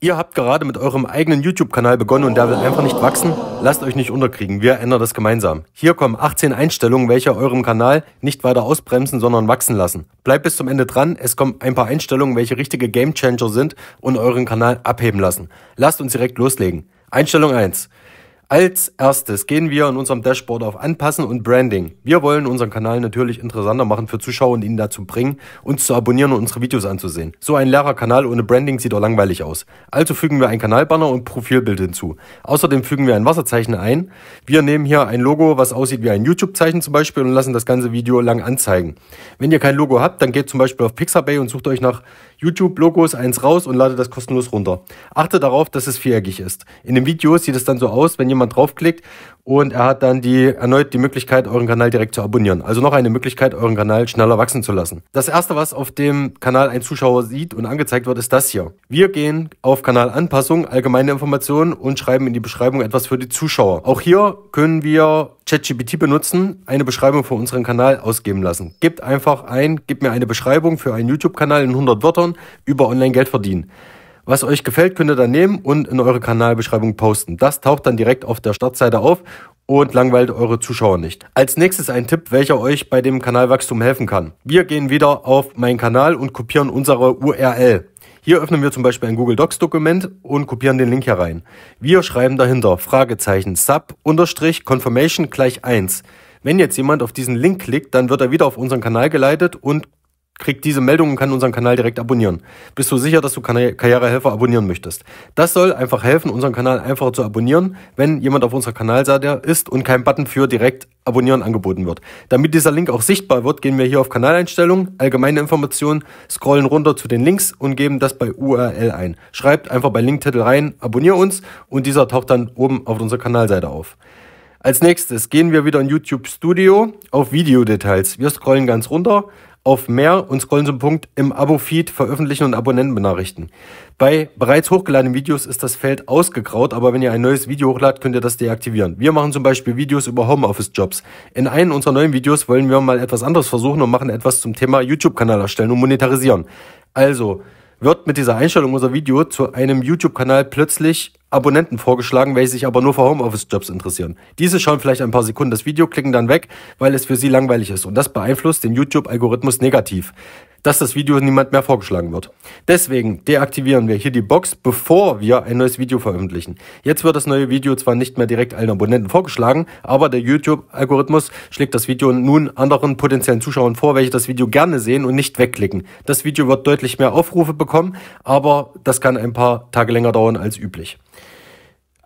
Ihr habt gerade mit eurem eigenen YouTube-Kanal begonnen und der will einfach nicht wachsen? Lasst euch nicht unterkriegen, wir ändern das gemeinsam. Hier kommen 18 Einstellungen, welche eurem Kanal nicht weiter ausbremsen, sondern wachsen lassen. Bleibt bis zum Ende dran, es kommen ein paar Einstellungen, welche richtige Gamechanger sind und euren Kanal abheben lassen. Lasst uns direkt loslegen. Einstellung 1. Als erstes gehen wir in unserem Dashboard auf Anpassen und Branding. Wir wollen unseren Kanal natürlich interessanter machen für Zuschauer und ihnen dazu bringen, uns zu abonnieren und unsere Videos anzusehen. So ein leerer Kanal ohne Branding sieht doch langweilig aus. Also fügen wir ein Kanalbanner und Profilbild hinzu. Außerdem fügen wir ein Wasserzeichen ein. Wir nehmen hier ein Logo, was aussieht wie ein YouTube-Zeichen zum Beispiel und lassen das ganze Video lang anzeigen. Wenn ihr kein Logo habt, dann geht zum Beispiel auf Pixabay und sucht euch nach YouTube-Logos eins raus und ladet das kostenlos runter. Achtet darauf, dass es viereckig ist. In dem Video sieht es dann so aus, wenn jemand jemand draufklickt und er hat dann die, erneut die Möglichkeit, euren Kanal direkt zu abonnieren. Also noch eine Möglichkeit, euren Kanal schneller wachsen zu lassen. Das erste, was auf dem Kanal ein Zuschauer sieht und angezeigt wird, ist das hier. Wir gehen auf Kanalanpassung, allgemeine Informationen und schreiben in die Beschreibung etwas für die Zuschauer. Auch hier können wir ChatGPT benutzen, eine Beschreibung für unseren Kanal ausgeben lassen. Gebt einfach ein, gib mir eine Beschreibung für einen YouTube-Kanal in 100 Wörtern über Online-Geld verdienen. Was euch gefällt, könnt ihr dann nehmen und in eure Kanalbeschreibung posten. Das taucht dann direkt auf der Startseite auf und langweilt eure Zuschauer nicht. Als nächstes ein Tipp, welcher euch bei dem Kanalwachstum helfen kann. Wir gehen wieder auf meinen Kanal und kopieren unsere URL. Hier öffnen wir zum Beispiel ein Google Docs Dokument und kopieren den Link herein. Wir schreiben dahinter Fragezeichen sub unterstrich confirmation gleich 1. Wenn jetzt jemand auf diesen Link klickt, dann wird er wieder auf unseren Kanal geleitet und kriegt diese Meldung und kann unseren Kanal direkt abonnieren. Bist du sicher, dass du Karrierehelfer abonnieren möchtest? Das soll einfach helfen, unseren Kanal einfacher zu abonnieren, wenn jemand auf unserer Kanalseite ist und kein Button für direkt abonnieren angeboten wird. Damit dieser Link auch sichtbar wird, gehen wir hier auf Kanaleinstellungen, allgemeine Informationen, scrollen runter zu den Links und geben das bei URL ein. Schreibt einfach bei Linktitel rein, abonnier uns und dieser taucht dann oben auf unserer Kanalseite auf. Als nächstes gehen wir wieder in YouTube Studio auf Videodetails. Wir scrollen ganz runter auf mehr und scrollen zum Punkt im Abo-Feed veröffentlichen und Abonnenten benachrichten. Bei bereits hochgeladenen Videos ist das Feld ausgegraut, aber wenn ihr ein neues Video hochladet, könnt ihr das deaktivieren. Wir machen zum Beispiel Videos über Homeoffice-Jobs. In einem unserer neuen Videos wollen wir mal etwas anderes versuchen und machen etwas zum Thema YouTube-Kanal erstellen und monetarisieren. Also wird mit dieser Einstellung unser Video zu einem YouTube-Kanal plötzlich Abonnenten vorgeschlagen, welche sich aber nur für Homeoffice-Jobs interessieren. Diese schauen vielleicht ein paar Sekunden das Video, klicken dann weg, weil es für sie langweilig ist. Und das beeinflusst den YouTube-Algorithmus negativ dass das Video niemand mehr vorgeschlagen wird. Deswegen deaktivieren wir hier die Box, bevor wir ein neues Video veröffentlichen. Jetzt wird das neue Video zwar nicht mehr direkt allen Abonnenten vorgeschlagen, aber der YouTube-Algorithmus schlägt das Video nun anderen potenziellen Zuschauern vor, welche das Video gerne sehen und nicht wegklicken. Das Video wird deutlich mehr Aufrufe bekommen, aber das kann ein paar Tage länger dauern als üblich.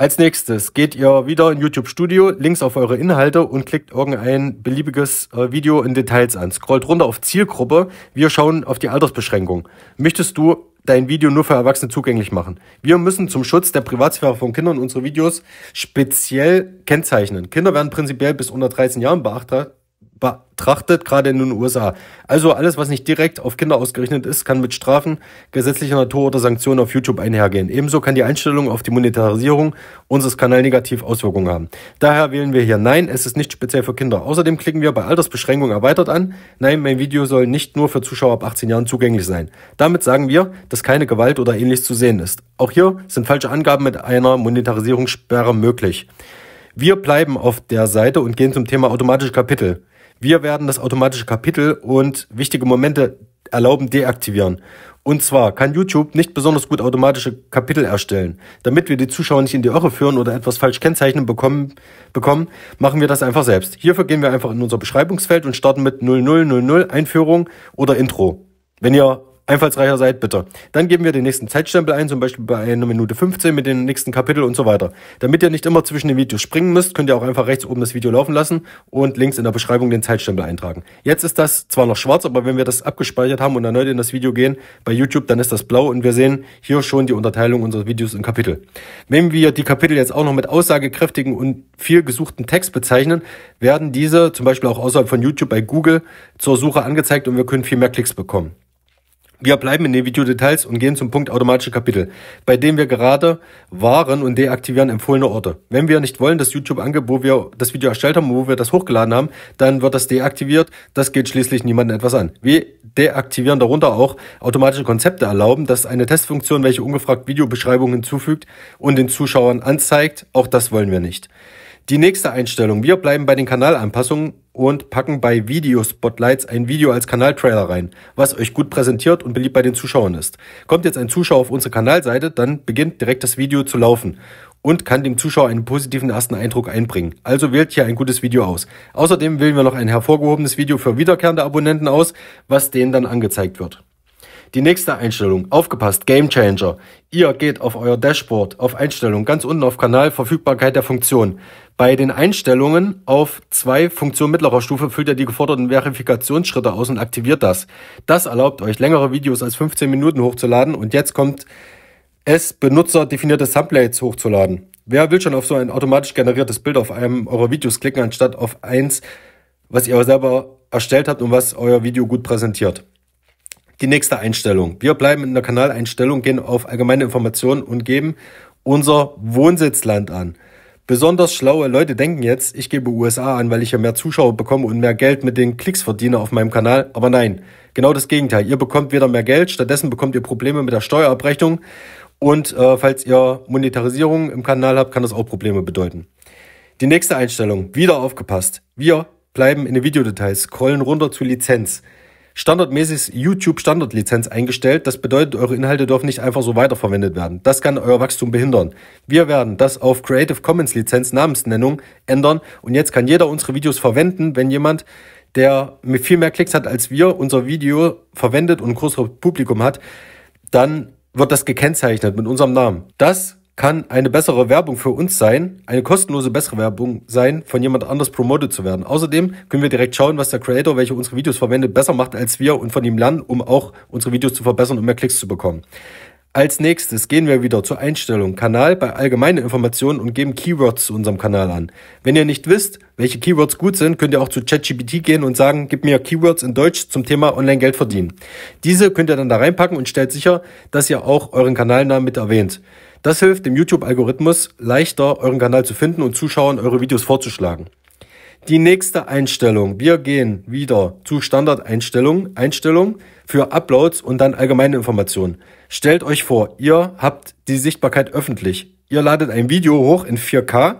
Als nächstes geht ihr wieder in YouTube Studio, links auf eure Inhalte und klickt irgendein beliebiges äh, Video in Details an. Scrollt runter auf Zielgruppe. Wir schauen auf die Altersbeschränkung. Möchtest du dein Video nur für Erwachsene zugänglich machen. Wir müssen zum Schutz der Privatsphäre von Kindern unsere Videos speziell kennzeichnen. Kinder werden prinzipiell bis unter 13 Jahren beachtet, betrachtet, gerade in den USA. Also alles, was nicht direkt auf Kinder ausgerechnet ist, kann mit Strafen gesetzlicher Natur oder Sanktionen auf YouTube einhergehen. Ebenso kann die Einstellung auf die Monetarisierung unseres Kanals negativ Auswirkungen haben. Daher wählen wir hier Nein, es ist nicht speziell für Kinder. Außerdem klicken wir bei Altersbeschränkung erweitert an. Nein, mein Video soll nicht nur für Zuschauer ab 18 Jahren zugänglich sein. Damit sagen wir, dass keine Gewalt oder ähnliches zu sehen ist. Auch hier sind falsche Angaben mit einer Monetarisierungssperre möglich. Wir bleiben auf der Seite und gehen zum Thema automatische Kapitel. Wir werden das automatische Kapitel und wichtige Momente erlauben deaktivieren. Und zwar kann YouTube nicht besonders gut automatische Kapitel erstellen. Damit wir die Zuschauer nicht in die Irre führen oder etwas falsch kennzeichnen bekommen, bekommen, machen wir das einfach selbst. Hierfür gehen wir einfach in unser Beschreibungsfeld und starten mit 0000 Einführung oder Intro. Wenn ihr einfallsreicher seid, bitte. Dann geben wir den nächsten Zeitstempel ein, zum Beispiel bei einer Minute 15 mit dem nächsten Kapitel und so weiter. Damit ihr nicht immer zwischen den Videos springen müsst, könnt ihr auch einfach rechts oben das Video laufen lassen und links in der Beschreibung den Zeitstempel eintragen. Jetzt ist das zwar noch schwarz, aber wenn wir das abgespeichert haben und erneut in das Video gehen bei YouTube, dann ist das blau und wir sehen hier schon die Unterteilung unserer Videos in Kapitel. Wenn wir die Kapitel jetzt auch noch mit aussagekräftigen und viel gesuchten Text bezeichnen, werden diese zum Beispiel auch außerhalb von YouTube bei Google zur Suche angezeigt und wir können viel mehr Klicks bekommen. Wir bleiben in den Videodetails und gehen zum Punkt automatische Kapitel, bei dem wir gerade waren und deaktivieren empfohlene Orte. Wenn wir nicht wollen, dass YouTube angeht, wo wir das Video erstellt haben, wo wir das hochgeladen haben, dann wird das deaktiviert. Das geht schließlich niemandem etwas an. Wir deaktivieren darunter auch automatische Konzepte erlauben. dass eine Testfunktion, welche ungefragt Videobeschreibungen hinzufügt und den Zuschauern anzeigt. Auch das wollen wir nicht. Die nächste Einstellung. Wir bleiben bei den Kanalanpassungen und packen bei Video Spotlights ein Video als Kanaltrailer rein, was euch gut präsentiert und beliebt bei den Zuschauern ist. Kommt jetzt ein Zuschauer auf unsere Kanalseite, dann beginnt direkt das Video zu laufen und kann dem Zuschauer einen positiven ersten Eindruck einbringen. Also wählt hier ein gutes Video aus. Außerdem wählen wir noch ein hervorgehobenes Video für wiederkehrende Abonnenten aus, was denen dann angezeigt wird. Die nächste Einstellung, aufgepasst, Game Changer. Ihr geht auf euer Dashboard, auf Einstellungen, ganz unten auf Kanal, Verfügbarkeit der Funktion. Bei den Einstellungen auf zwei Funktionen mittlerer Stufe füllt ihr die geforderten Verifikationsschritte aus und aktiviert das. Das erlaubt euch, längere Videos als 15 Minuten hochzuladen und jetzt kommt es, benutzerdefinierte Subplates hochzuladen. Wer will schon auf so ein automatisch generiertes Bild auf einem eurer Videos klicken, anstatt auf eins, was ihr selber erstellt habt und was euer Video gut präsentiert? die nächste Einstellung. Wir bleiben in der Kanaleinstellung, gehen auf allgemeine Informationen und geben unser Wohnsitzland an. Besonders schlaue Leute denken jetzt, ich gebe USA an, weil ich ja mehr Zuschauer bekomme und mehr Geld mit den Klicks verdiene auf meinem Kanal. Aber nein, genau das Gegenteil. Ihr bekommt weder mehr Geld, stattdessen bekommt ihr Probleme mit der Steuerabrechnung. Und äh, falls ihr Monetarisierung im Kanal habt, kann das auch Probleme bedeuten. Die nächste Einstellung, wieder aufgepasst. Wir bleiben in den Videodetails, scrollen runter zu Lizenz standardmäßig YouTube-Standardlizenz eingestellt. Das bedeutet, eure Inhalte dürfen nicht einfach so weiterverwendet werden. Das kann euer Wachstum behindern. Wir werden das auf Creative Commons Lizenz Namensnennung ändern und jetzt kann jeder unsere Videos verwenden, wenn jemand der viel mehr Klicks hat als wir, unser Video verwendet und ein größeres Publikum hat, dann wird das gekennzeichnet mit unserem Namen. Das kann eine bessere Werbung für uns sein, eine kostenlose bessere Werbung sein, von jemand anders promotet zu werden. Außerdem können wir direkt schauen, was der Creator, welcher unsere Videos verwendet, besser macht als wir und von ihm lernen, um auch unsere Videos zu verbessern und mehr Klicks zu bekommen. Als nächstes gehen wir wieder zur Einstellung Kanal bei allgemeinen Informationen und geben Keywords zu unserem Kanal an. Wenn ihr nicht wisst, welche Keywords gut sind, könnt ihr auch zu ChatGPT gehen und sagen, gib mir Keywords in Deutsch zum Thema Online-Geld verdienen. Diese könnt ihr dann da reinpacken und stellt sicher, dass ihr auch euren Kanalnamen mit erwähnt. Das hilft dem YouTube-Algorithmus leichter, euren Kanal zu finden und Zuschauern eure Videos vorzuschlagen. Die nächste Einstellung. Wir gehen wieder zu Standardeinstellung, Einstellung für Uploads und dann allgemeine Informationen. Stellt euch vor, ihr habt die Sichtbarkeit öffentlich. Ihr ladet ein Video hoch in 4K,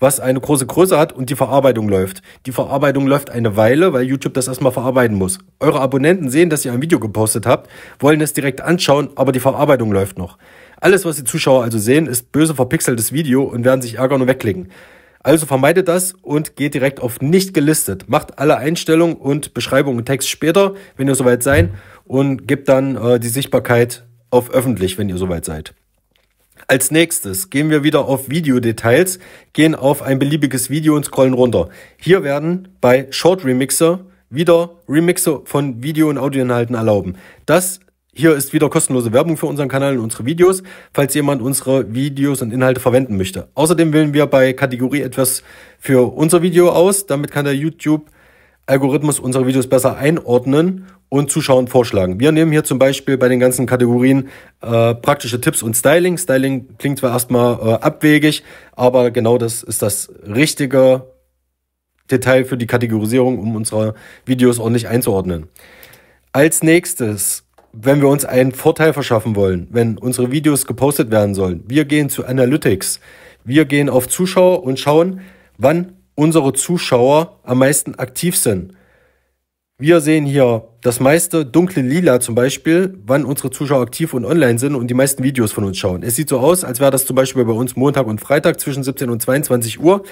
was eine große Größe hat und die Verarbeitung läuft. Die Verarbeitung läuft eine Weile, weil YouTube das erstmal verarbeiten muss. Eure Abonnenten sehen, dass ihr ein Video gepostet habt, wollen es direkt anschauen, aber die Verarbeitung läuft noch. Alles, was die Zuschauer also sehen, ist böse verpixeltes Video und werden sich ärgern und wegklicken. Also vermeidet das und geht direkt auf nicht gelistet. Macht alle Einstellungen und Beschreibungen und Text später, wenn ihr soweit seid, und gebt dann äh, die Sichtbarkeit auf öffentlich, wenn ihr soweit seid. Als nächstes gehen wir wieder auf Videodetails, gehen auf ein beliebiges Video und scrollen runter. Hier werden bei Short Remixer wieder Remixer von Video- und Audioinhalten erlauben. Das hier ist wieder kostenlose Werbung für unseren Kanal und unsere Videos, falls jemand unsere Videos und Inhalte verwenden möchte. Außerdem wählen wir bei Kategorie etwas für unser Video aus. Damit kann der YouTube-Algorithmus unsere Videos besser einordnen und Zuschauern vorschlagen. Wir nehmen hier zum Beispiel bei den ganzen Kategorien äh, praktische Tipps und Styling. Styling klingt zwar erstmal äh, abwegig, aber genau das ist das richtige Detail für die Kategorisierung, um unsere Videos ordentlich einzuordnen. Als nächstes wenn wir uns einen Vorteil verschaffen wollen, wenn unsere Videos gepostet werden sollen, wir gehen zu Analytics, wir gehen auf Zuschauer und schauen, wann unsere Zuschauer am meisten aktiv sind. Wir sehen hier das meiste dunkle Lila zum Beispiel, wann unsere Zuschauer aktiv und online sind und die meisten Videos von uns schauen. Es sieht so aus, als wäre das zum Beispiel bei uns Montag und Freitag zwischen 17 und 22 Uhr.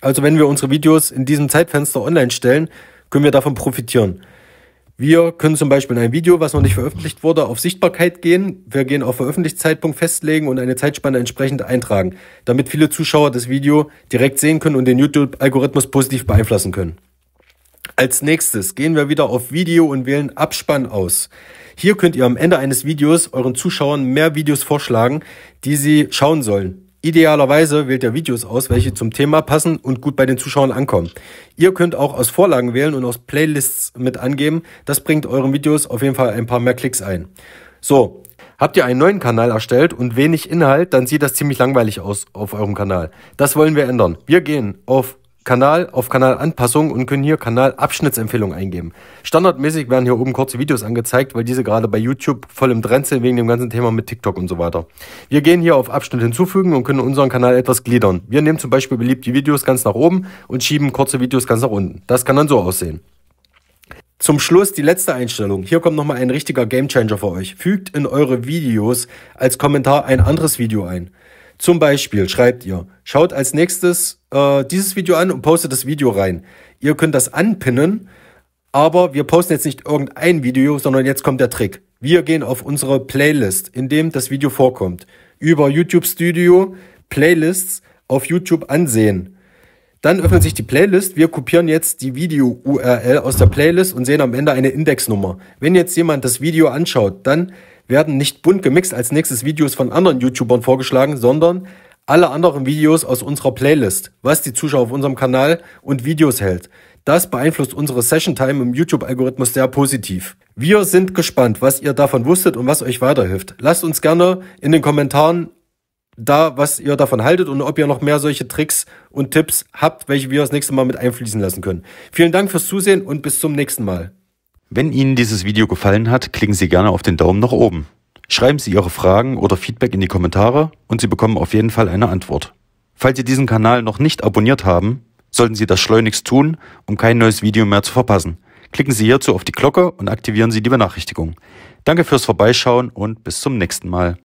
Also wenn wir unsere Videos in diesem Zeitfenster online stellen, können wir davon profitieren. Wir können zum Beispiel in ein Video, was noch nicht veröffentlicht wurde, auf Sichtbarkeit gehen. Wir gehen auf Veröffentlichungszeitpunkt festlegen und eine Zeitspanne entsprechend eintragen, damit viele Zuschauer das Video direkt sehen können und den YouTube-Algorithmus positiv beeinflussen können. Als nächstes gehen wir wieder auf Video und wählen Abspann aus. Hier könnt ihr am Ende eines Videos euren Zuschauern mehr Videos vorschlagen, die sie schauen sollen. Idealerweise wählt ihr Videos aus, welche zum Thema passen und gut bei den Zuschauern ankommen. Ihr könnt auch aus Vorlagen wählen und aus Playlists mit angeben. Das bringt euren Videos auf jeden Fall ein paar mehr Klicks ein. So, habt ihr einen neuen Kanal erstellt und wenig Inhalt, dann sieht das ziemlich langweilig aus auf eurem Kanal. Das wollen wir ändern. Wir gehen auf Kanal auf Kanalanpassung und können hier Kanalabschnittsempfehlungen eingeben. Standardmäßig werden hier oben kurze Videos angezeigt, weil diese gerade bei YouTube voll im Trend sind wegen dem ganzen Thema mit TikTok und so weiter. Wir gehen hier auf Abschnitt hinzufügen und können unseren Kanal etwas gliedern. Wir nehmen zum Beispiel beliebte Videos ganz nach oben und schieben kurze Videos ganz nach unten. Das kann dann so aussehen. Zum Schluss die letzte Einstellung. Hier kommt nochmal ein richtiger Gamechanger für euch. Fügt in eure Videos als Kommentar ein anderes Video ein. Zum Beispiel schreibt ihr, schaut als nächstes äh, dieses Video an und postet das Video rein. Ihr könnt das anpinnen, aber wir posten jetzt nicht irgendein Video, sondern jetzt kommt der Trick. Wir gehen auf unsere Playlist, in dem das Video vorkommt. Über YouTube Studio Playlists auf YouTube ansehen. Dann öffnet sich die Playlist. Wir kopieren jetzt die Video-URL aus der Playlist und sehen am Ende eine Indexnummer. Wenn jetzt jemand das Video anschaut, dann werden nicht bunt gemixt als nächstes Videos von anderen YouTubern vorgeschlagen, sondern alle anderen Videos aus unserer Playlist, was die Zuschauer auf unserem Kanal und Videos hält. Das beeinflusst unsere Session Time im YouTube-Algorithmus sehr positiv. Wir sind gespannt, was ihr davon wusstet und was euch weiterhilft. Lasst uns gerne in den Kommentaren da, was ihr davon haltet und ob ihr noch mehr solche Tricks und Tipps habt, welche wir das nächste Mal mit einfließen lassen können. Vielen Dank fürs Zusehen und bis zum nächsten Mal. Wenn Ihnen dieses Video gefallen hat, klicken Sie gerne auf den Daumen nach oben. Schreiben Sie Ihre Fragen oder Feedback in die Kommentare und Sie bekommen auf jeden Fall eine Antwort. Falls Sie diesen Kanal noch nicht abonniert haben, sollten Sie das schleunigst tun, um kein neues Video mehr zu verpassen. Klicken Sie hierzu auf die Glocke und aktivieren Sie die Benachrichtigung. Danke fürs Vorbeischauen und bis zum nächsten Mal.